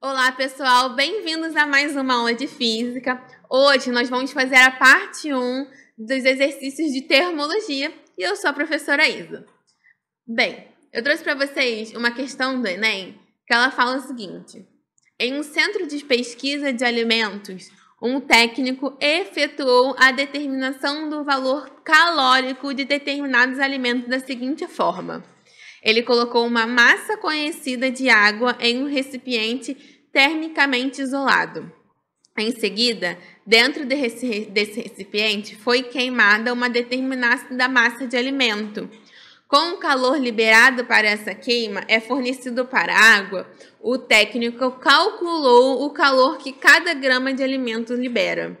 Olá, pessoal, bem-vindos a mais uma aula de física. Hoje nós vamos fazer a parte 1 dos exercícios de termologia e eu sou a professora Isa. Bem, eu trouxe para vocês uma questão do Enem que ela fala o seguinte: Em um centro de pesquisa de alimentos, um técnico efetuou a determinação do valor calórico de determinados alimentos da seguinte forma. Ele colocou uma massa conhecida de água em um recipiente termicamente isolado. Em seguida, dentro desse recipiente foi queimada uma determinada massa de alimento. Com o calor liberado para essa queima é fornecido para a água, o técnico calculou o calor que cada grama de alimento libera.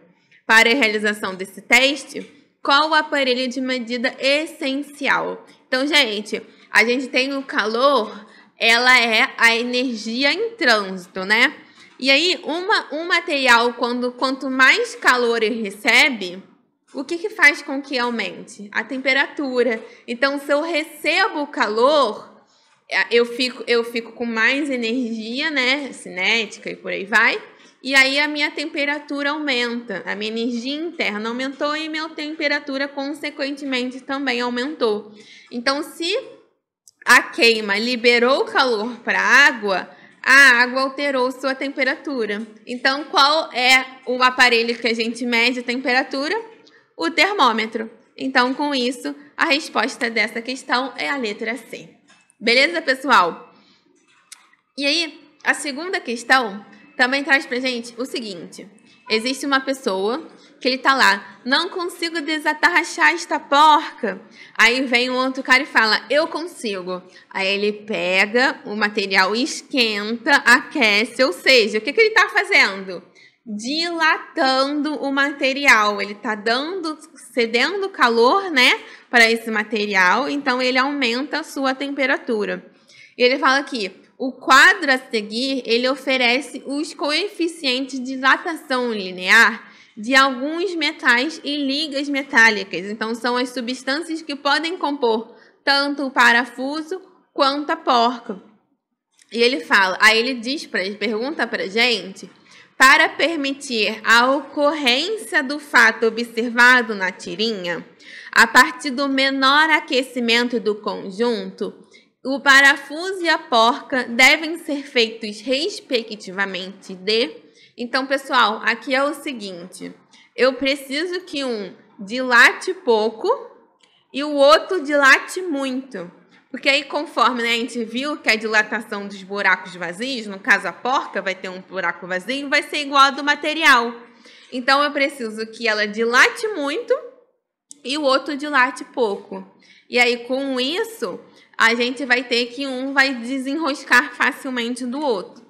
Para a realização desse teste, qual o aparelho de medida essencial? Então, gente, a gente tem o calor, ela é a energia em trânsito, né? E aí, uma, um material, quando, quanto mais calor ele recebe, o que, que faz com que aumente? A temperatura. Então, se eu recebo calor, é, eu fico, eu fico com mais energia, né? Cinética e por aí vai. E aí a minha temperatura aumenta, a minha energia interna aumentou e minha temperatura, consequentemente, também aumentou. Então, se a queima liberou calor para a água, a água alterou sua temperatura. Então, qual é o aparelho que a gente mede a temperatura? O termômetro. Então, com isso, a resposta dessa questão é a letra C. Beleza, pessoal? E aí, a segunda questão também traz para gente o seguinte: existe uma pessoa que ele tá lá, não consigo desatarrachar esta porca. Aí vem um outro cara e fala, eu consigo. Aí ele pega o material, esquenta, aquece, ou seja, o que, que ele tá fazendo? Dilatando o material, ele tá dando, cedendo calor, né, para esse material, então ele aumenta a sua temperatura. E ele fala aqui, o quadro a seguir, ele oferece os coeficientes de dilatação linear de alguns metais e ligas metálicas. Então, são as substâncias que podem compor tanto o parafuso quanto a porca. E ele fala, aí ele diz para, ele pergunta para gente, para permitir a ocorrência do fato observado na tirinha, a partir do menor aquecimento do conjunto, o parafuso e a porca devem ser feitos respectivamente de então, pessoal, aqui é o seguinte: eu preciso que um dilate pouco e o outro dilate muito. Porque aí, conforme né, a gente viu que a dilatação dos buracos vazios, no caso a porca vai ter um buraco vazio, vai ser igual a do material. Então, eu preciso que ela dilate muito e o outro dilate pouco. E aí, com isso, a gente vai ter que um vai desenroscar facilmente do outro.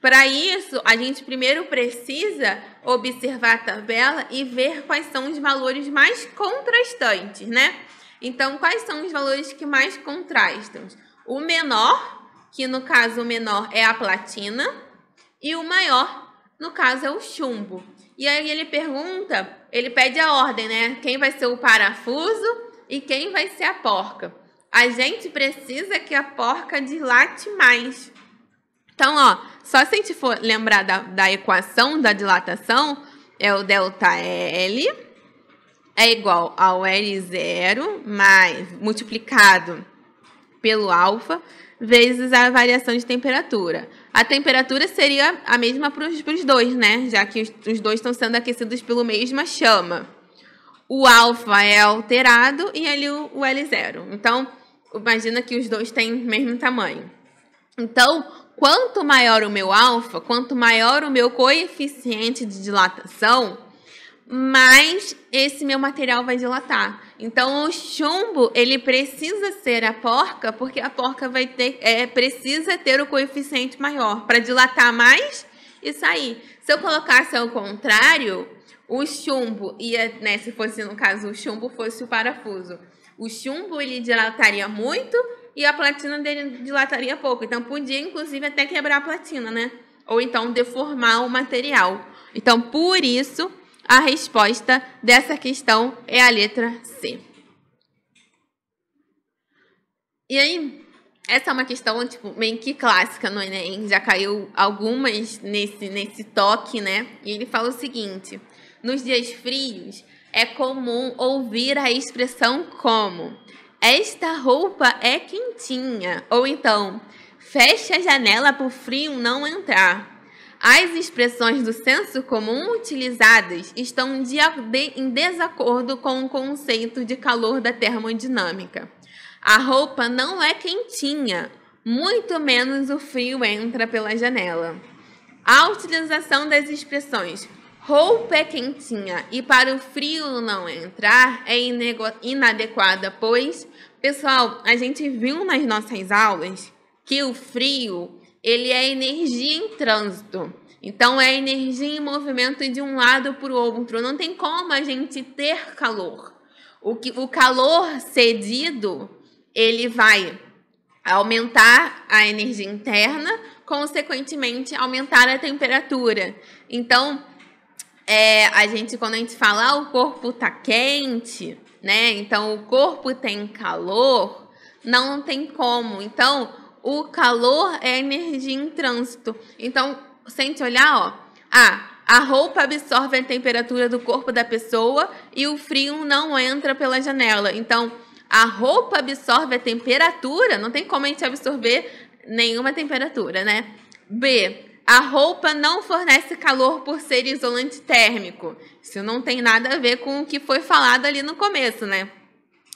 Para isso, a gente primeiro precisa observar a tabela e ver quais são os valores mais contrastantes, né? Então, quais são os valores que mais contrastam? O menor, que no caso o menor é a platina, e o maior, no caso é o chumbo. E aí ele pergunta, ele pede a ordem, né? Quem vai ser o parafuso e quem vai ser a porca? A gente precisa que a porca dilate mais, então, ó, só se a gente for lembrar da, da equação da dilatação, é o delta L é igual ao L0 mais multiplicado pelo alfa vezes a variação de temperatura. A temperatura seria a mesma para os dois, né? Já que os, dois estão sendo aquecidos pela mesma chama. O alfa é alterado e ali o, o L0. Então, imagina que os dois têm o mesmo tamanho. Então, Quanto maior o meu alfa, quanto maior o meu coeficiente de dilatação, mais esse meu material vai dilatar. Então o chumbo ele precisa ser a porca, porque a porca vai ter, é, precisa ter o coeficiente maior para dilatar mais e sair. Se eu colocasse ao contrário, o chumbo ia, né, se fosse no caso o chumbo fosse o parafuso, o chumbo ele dilataria muito e a platina dele dilataria pouco. Então podia, inclusive, até quebrar a platina, né? Ou então deformar o material. Então, por isso, a resposta dessa questão é a letra C. E aí, essa é uma questão tipo, meio que clássica no Enem, é, né? já caiu algumas nesse, nesse toque, né? E ele fala o seguinte: nos dias frios é comum ouvir a expressão como esta roupa é quentinha. Ou então, feche a janela para o frio não entrar. As expressões do senso comum utilizadas estão de, de, em desacordo com o conceito de calor da termodinâmica. A roupa não é quentinha, muito menos o frio entra pela janela. A utilização das expressões Roupa é quentinha e para o frio não entrar é inadequada, pois, pessoal, a gente viu nas nossas aulas que o frio ele é energia em trânsito. Então é energia em movimento de um lado para o outro. Não tem como a gente ter calor. O que o calor cedido ele vai aumentar a energia interna, consequentemente aumentar a temperatura. Então é, a gente, quando a gente fala, ah, o corpo tá quente, né? Então o corpo tem calor, não tem como. Então, o calor é energia em trânsito. Então, sente olhar, ó. Ah, a roupa absorve a temperatura do corpo da pessoa e o frio não entra pela janela. Então, a roupa absorve a temperatura, não tem como a gente absorver nenhuma temperatura, né? B. A roupa não fornece calor por ser isolante térmico. Isso não tem nada a ver com o que foi falado ali no começo, né?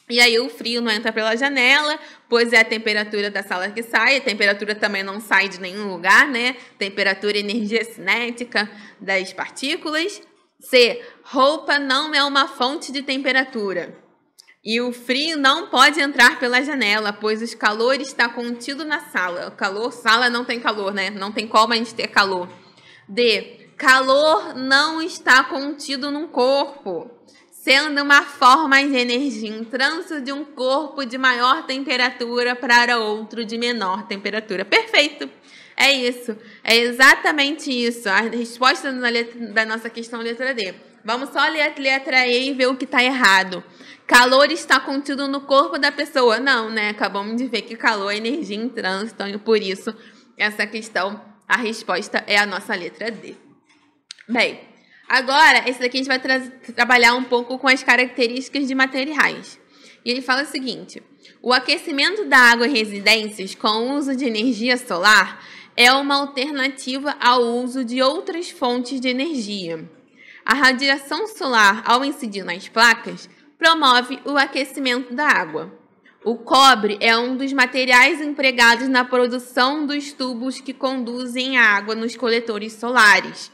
E aí o frio não entra pela janela, pois é a temperatura da sala que sai, a temperatura também não sai de nenhum lugar, né? Temperatura e energia cinética das partículas. C. Roupa não é uma fonte de temperatura. E o frio não pode entrar pela janela, pois o calor está contido na sala. O calor, sala não tem calor, né? Não tem como a gente ter calor. D. Calor não está contido num corpo, sendo uma forma de energia em trânsito de um corpo de maior temperatura para outro de menor temperatura. Perfeito! É isso. É exatamente isso. A resposta letra, da nossa questão letra D. Vamos só ler, letra atrair e ver o que está errado. Calor está contido no corpo da pessoa. Não, né? Acabamos de ver que calor é energia em trânsito, e então, por isso, essa questão, a resposta é a nossa letra D. Bem, agora, esse daqui a gente vai tra trabalhar um pouco com as características de materiais. E ele fala o seguinte: o aquecimento da água em residências com o uso de energia solar é uma alternativa ao uso de outras fontes de energia. A radiação solar, ao incidir nas placas, promove o aquecimento da água. O cobre é um dos materiais empregados na produção dos tubos que conduzem a água nos coletores solares.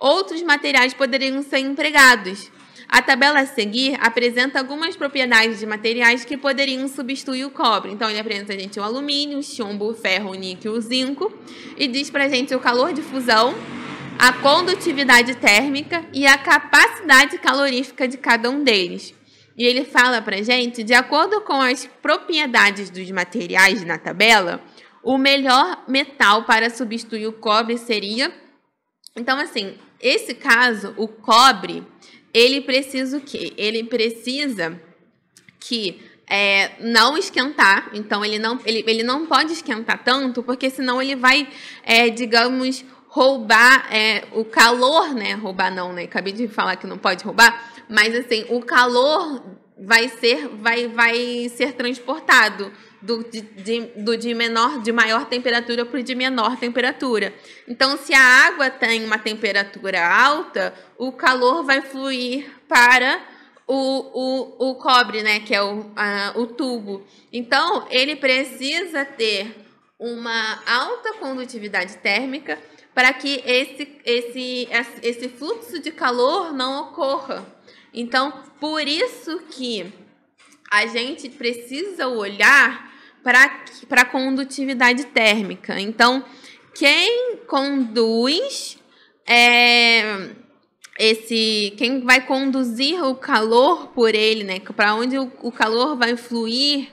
Outros materiais poderiam ser empregados. A tabela a seguir apresenta algumas propriedades de materiais que poderiam substituir o cobre. Então, ele apresenta a gente o alumínio, o chumbo, o ferro, o níquel, o zinco e diz para a gente o calor de fusão a condutividade térmica e a capacidade calorífica de cada um deles. E ele fala para gente, de acordo com as propriedades dos materiais na tabela, o melhor metal para substituir o cobre seria. Então, assim, esse caso, o cobre, ele precisa o quê? Ele precisa que é, não esquentar. Então, ele não, ele, ele não pode esquentar tanto, porque senão ele vai, é, digamos, roubar é, o calor, né? Roubar não, né? Acabei de falar que não pode roubar, mas assim, o calor vai ser, vai, vai ser transportado do de, de, do de menor, de maior temperatura para o de menor temperatura. Então, se a água tem uma temperatura alta, o calor vai fluir para o, o, o cobre, né? Que é o, a, o tubo. Então, ele precisa ter uma alta condutividade térmica para que esse, esse, esse fluxo de calor não ocorra. Então, por isso que a gente precisa olhar para a condutividade térmica. Então, quem conduz é, esse. Quem vai conduzir o calor por ele, né? Para onde o, o calor vai fluir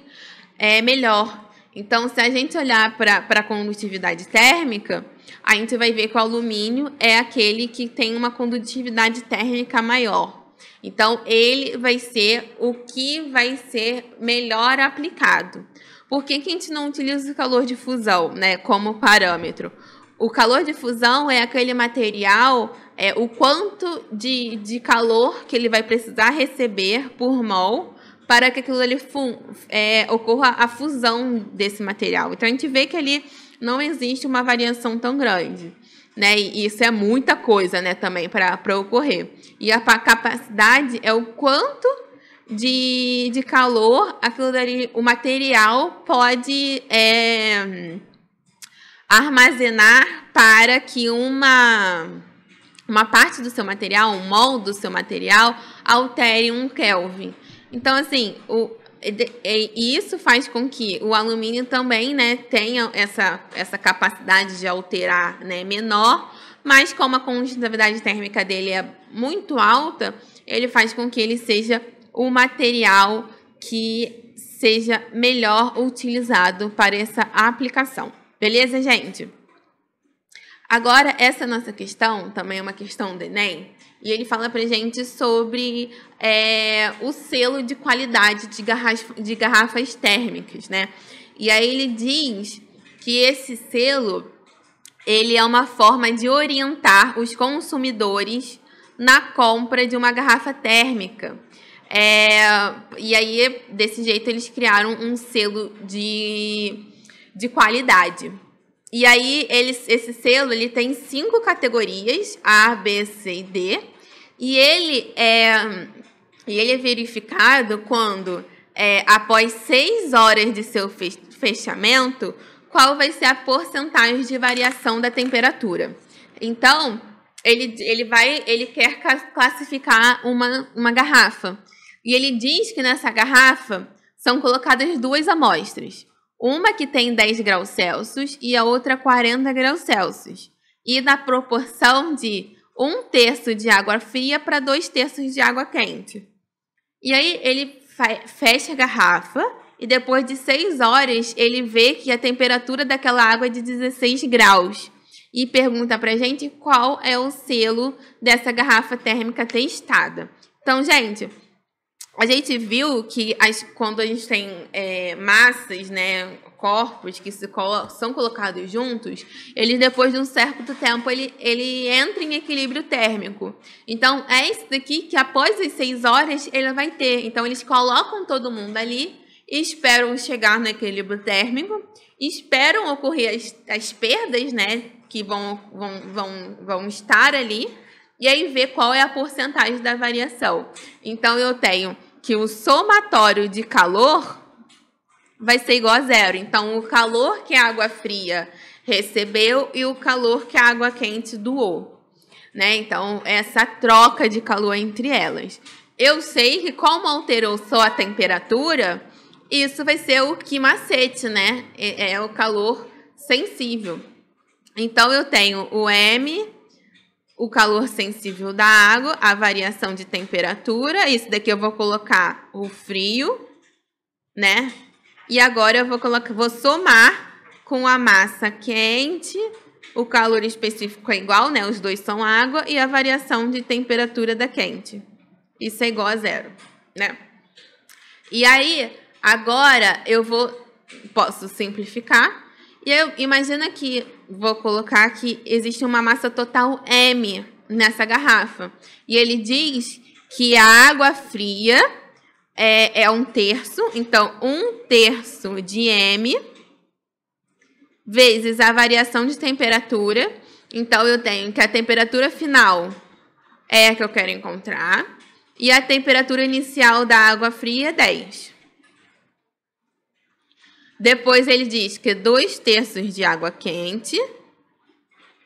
é melhor. Então, se a gente olhar para a condutividade térmica, a gente vai ver que o alumínio é aquele que tem uma condutividade térmica maior. Então, ele vai ser o que vai ser melhor aplicado. Por que, que a gente não utiliza o calor de fusão né, como parâmetro? O calor de fusão é aquele material, é, o quanto de, de calor que ele vai precisar receber por mol para que aquilo ali é, ocorra a fusão desse material. Então a gente vê que ali não existe uma variação tão grande. Né? E isso é muita coisa né, também para ocorrer. E a capacidade é o quanto de, de calor aquilo dali, o material pode é, armazenar para que uma, uma parte do seu material, um molde do seu material, altere um Kelvin. Então, assim, o, e isso faz com que o alumínio também né, tenha essa, essa capacidade de alterar né, menor, mas como a condutividade térmica dele é muito alta, ele faz com que ele seja o material que seja melhor utilizado para essa aplicação. Beleza, gente? Agora, essa nossa questão também é uma questão do Enem e ele fala pra gente sobre é, o selo de qualidade de, garrafa, de garrafas térmicas, né? E aí ele diz que esse selo ele é uma forma de orientar os consumidores na compra de uma garrafa térmica. É, e aí, desse jeito, eles criaram um selo de, de qualidade. E aí, esse selo ele tem cinco categorias: A, B, C e D. E ele é, e ele é verificado quando, é, após seis horas de seu fechamento, qual vai ser a porcentagem de variação da temperatura. Então, ele, ele, vai, ele quer classificar uma, uma garrafa. E ele diz que nessa garrafa são colocadas duas amostras. Uma que tem 10 graus Celsius e a outra 40 graus Celsius. E na proporção de um terço de água fria para dois terços de água quente. E aí ele fecha a garrafa e depois de 6 horas ele vê que a temperatura daquela água é de 16 graus e pergunta para gente qual é o selo dessa garrafa térmica testada. Então, gente, a gente viu que as, quando a gente tem é, massas, né, corpos que se colo são colocados juntos, eles depois de um certo tempo ele, ele entra em equilíbrio térmico. Então é isso daqui que após as seis horas ele vai ter. Então eles colocam todo mundo ali, esperam chegar no equilíbrio térmico, esperam ocorrer as, as perdas, né, que vão, vão, vão, vão estar ali e aí ver qual é a porcentagem da variação. Então, eu tenho que o somatório de calor vai ser igual a zero. Então, o calor que a água fria recebeu e o calor que a água quente doou. Né? Então, essa troca de calor entre elas. Eu sei que como alterou só a temperatura, isso vai ser o que macete, né? É, é o calor sensível. Então, eu tenho o M o calor sensível da água, a variação de temperatura. Isso daqui eu vou colocar o frio, né? E agora eu vou, colocar, vou somar com a massa quente, o calor específico é igual, né? Os dois são água, e a variação de temperatura da quente. Isso é igual a zero, né? E aí, agora eu vou. Posso simplificar. E eu imagina que vou colocar que existe uma massa total M nessa garrafa. E ele diz que a água fria é, é um terço, então um terço de M vezes a variação de temperatura. Então eu tenho que a temperatura final é a que eu quero encontrar e a temperatura inicial da água fria é 10. Depois ele diz que dois terços de água quente,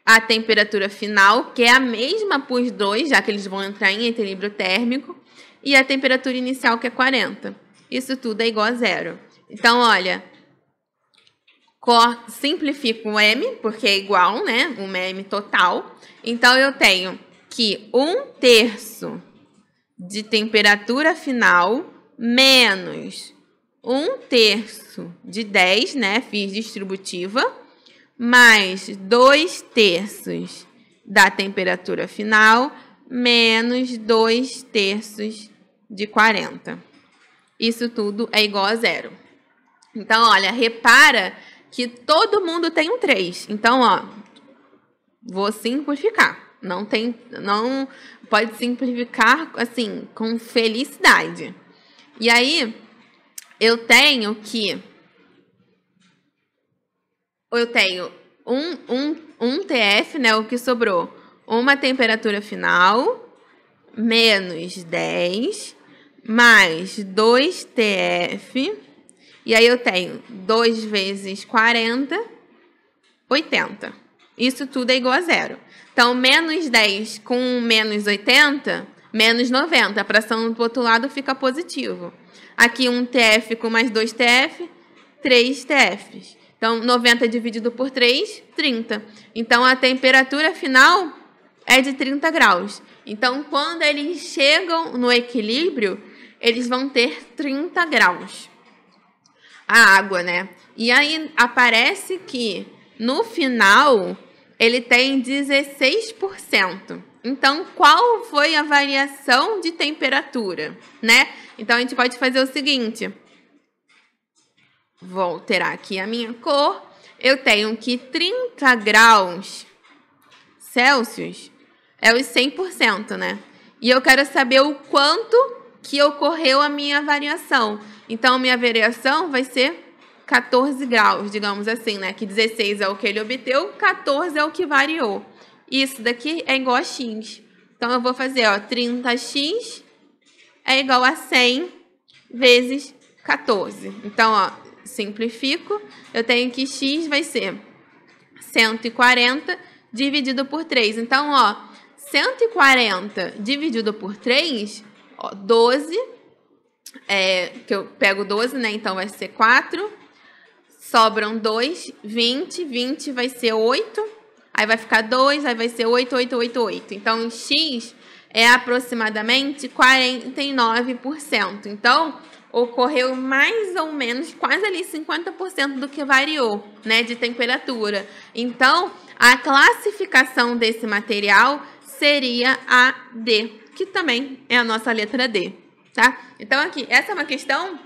a temperatura final, que é a mesma para os dois, já que eles vão entrar em equilíbrio térmico, e a temperatura inicial, que é 40. Isso tudo é igual a zero. Então, olha, simplifico o m, porque é igual, né? Um m total. Então, eu tenho que um terço de temperatura final menos um terço de 10, né? Fiz distributiva, mais dois terços da temperatura final, menos dois terços de 40. Isso tudo é igual a zero. Então, olha, repara que todo mundo tem um 3. Então, ó, vou simplificar. Não tem, não pode simplificar assim com felicidade. E aí, eu tenho que. Eu tenho um, um, um TF, né? O que sobrou. Uma temperatura final, menos 10, mais 2 TF. E aí eu tenho 2 vezes 40, 80. Isso tudo é igual a zero. Então, menos 10 com menos 80, menos 90. A pressão do outro lado fica positivo. Aqui um TF com mais dois TF, três TFs. Então, 90 dividido por 3, 30. Então, a temperatura final é de 30 graus. Então, quando eles chegam no equilíbrio, eles vão ter 30 graus. A água, né? E aí aparece que no final ele tem 16%. Então, qual foi a variação de temperatura, né? Então, a gente pode fazer o seguinte. Vou alterar aqui a minha cor. Eu tenho que 30 graus Celsius é os 100%, né? E eu quero saber o quanto que ocorreu a minha variação. Então, minha variação vai ser 14 graus, digamos assim, né? Que 16 é o que ele obteve, 14 é o que variou. Isso daqui é igual a x. Então, eu vou fazer, ó, 30x é igual a 100 vezes 14. Então, ó, simplifico. Eu tenho que x vai ser 140 dividido por 3. Então, ó, 140 dividido por 3, ó, 12, é, que eu pego 12, né? Então, vai ser 4. Sobram 2, 20. 20 vai ser 8 aí vai ficar 2, aí vai ser 8. Então, x é aproximadamente 49%. Então, ocorreu mais ou menos quase ali 50% do que variou, né, de temperatura. Então, a classificação desse material seria a D, que também é a nossa letra D, tá? Então aqui, essa é uma questão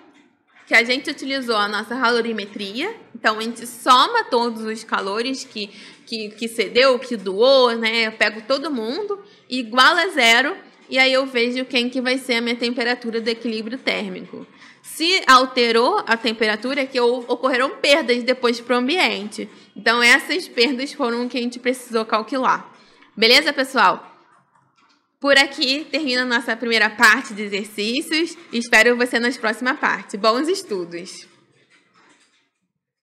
que a gente utilizou a nossa calorimetria, então a gente soma todos os calores que, que, que cedeu, que doou, né? Eu pego todo mundo, iguala a zero, e aí eu vejo quem que vai ser a minha temperatura do equilíbrio térmico. Se alterou a temperatura, é que ocorreram perdas depois para o ambiente. Então essas perdas foram o que a gente precisou calcular. Beleza, pessoal? Por aqui termina a nossa primeira parte de exercícios. Espero você na próxima parte. Bons estudos!